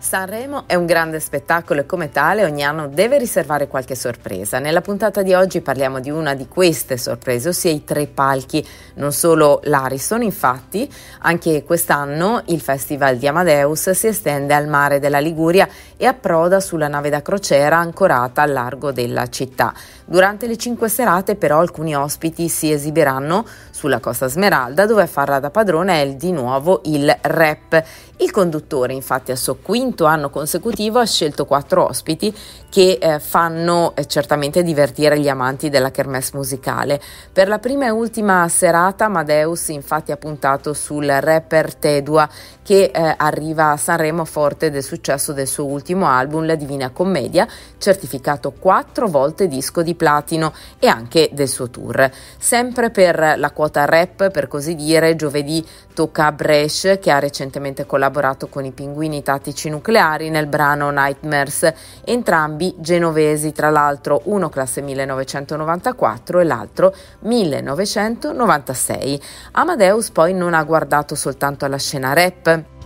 Sanremo è un grande spettacolo e come tale ogni anno deve riservare qualche sorpresa. Nella puntata di oggi parliamo di una di queste sorprese, ossia i tre palchi, non solo l'Ariston, infatti anche quest'anno il Festival di Amadeus si estende al mare della Liguria e approda sulla nave da crociera ancorata al largo della città. Durante le cinque serate però alcuni ospiti si esibiranno sulla Costa Smeralda dove a farla da padrone è di nuovo il rap il conduttore, infatti, al suo quinto anno consecutivo ha scelto quattro ospiti che eh, fanno eh, certamente divertire gli amanti della kermesse musicale. Per la prima e ultima serata, Amadeus, infatti, ha puntato sul rapper Tedua che eh, arriva a Sanremo forte del successo del suo ultimo album, La Divina Commedia, certificato quattro volte disco di platino e anche del suo tour. Sempre per la quota rap, per così dire, giovedì tocca a Bresh che ha recentemente collaborato collaborato con i Pinguini Tattici Nucleari nel brano Nightmares, entrambi genovesi tra l'altro, uno classe 1994 e l'altro 1996. Amadeus poi non ha guardato soltanto alla scena rap,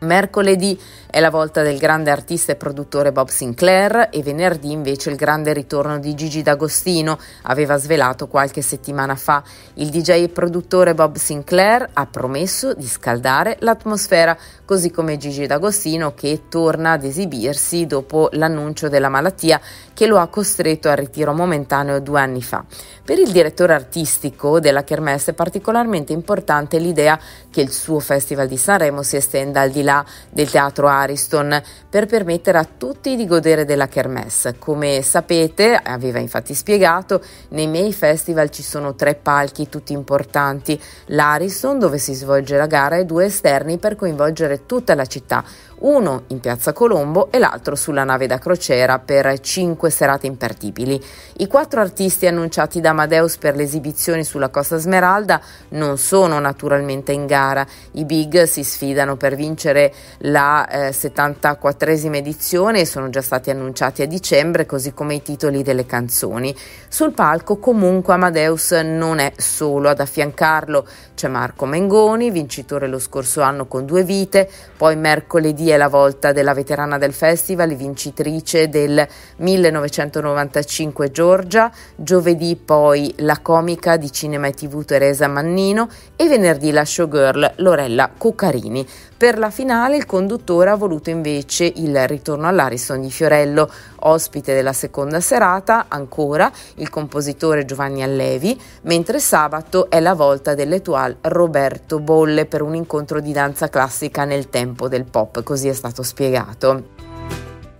Mercoledì è la volta del grande artista e produttore Bob Sinclair e venerdì invece il grande ritorno di Gigi D'Agostino, aveva svelato qualche settimana fa. Il DJ e produttore Bob Sinclair ha promesso di scaldare l'atmosfera, così come Gigi D'Agostino che torna ad esibirsi dopo l'annuncio della malattia che lo ha costretto al ritiro momentaneo due anni fa. Per il direttore artistico della Kermesse è particolarmente importante l'idea che il suo Festival di Sanremo si estenda al di là vela del teatro Ariston per permettere a tutti di godere della kermesse. Come sapete, aveva infatti spiegato, nei miei festival ci sono tre palchi tutti importanti, l'Ariston dove si svolge la gara e due esterni per coinvolgere tutta la città uno in piazza Colombo e l'altro sulla nave da crociera per cinque serate impertibili. I quattro artisti annunciati da Amadeus per le esibizioni sulla Costa Smeralda non sono naturalmente in gara, i big si sfidano per vincere la eh, 74esima edizione e sono già stati annunciati a dicembre così come i titoli delle canzoni. Sul palco comunque Amadeus non è solo ad affiancarlo, c'è Marco Mengoni, vincitore lo scorso anno con due vite, poi mercoledì è la volta della veterana del festival, vincitrice del 1995 Giorgia, giovedì poi la comica di Cinema e TV Teresa Mannino e venerdì la showgirl Lorella Cuccarini. Per la finale il conduttore ha voluto invece il ritorno all'Ariston di Fiorello, ospite della seconda serata, ancora il compositore Giovanni Allevi, mentre sabato è la volta dell'Etoile Roberto Bolle per un incontro di danza classica nel tempo del pop, così così è stato spiegato.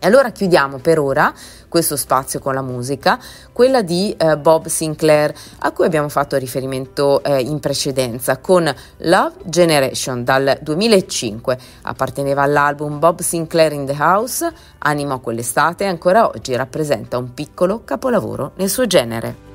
E allora chiudiamo per ora questo spazio con la musica, quella di eh, Bob Sinclair a cui abbiamo fatto riferimento eh, in precedenza con Love Generation dal 2005, apparteneva all'album Bob Sinclair in the House, animò quell'estate e ancora oggi rappresenta un piccolo capolavoro nel suo genere.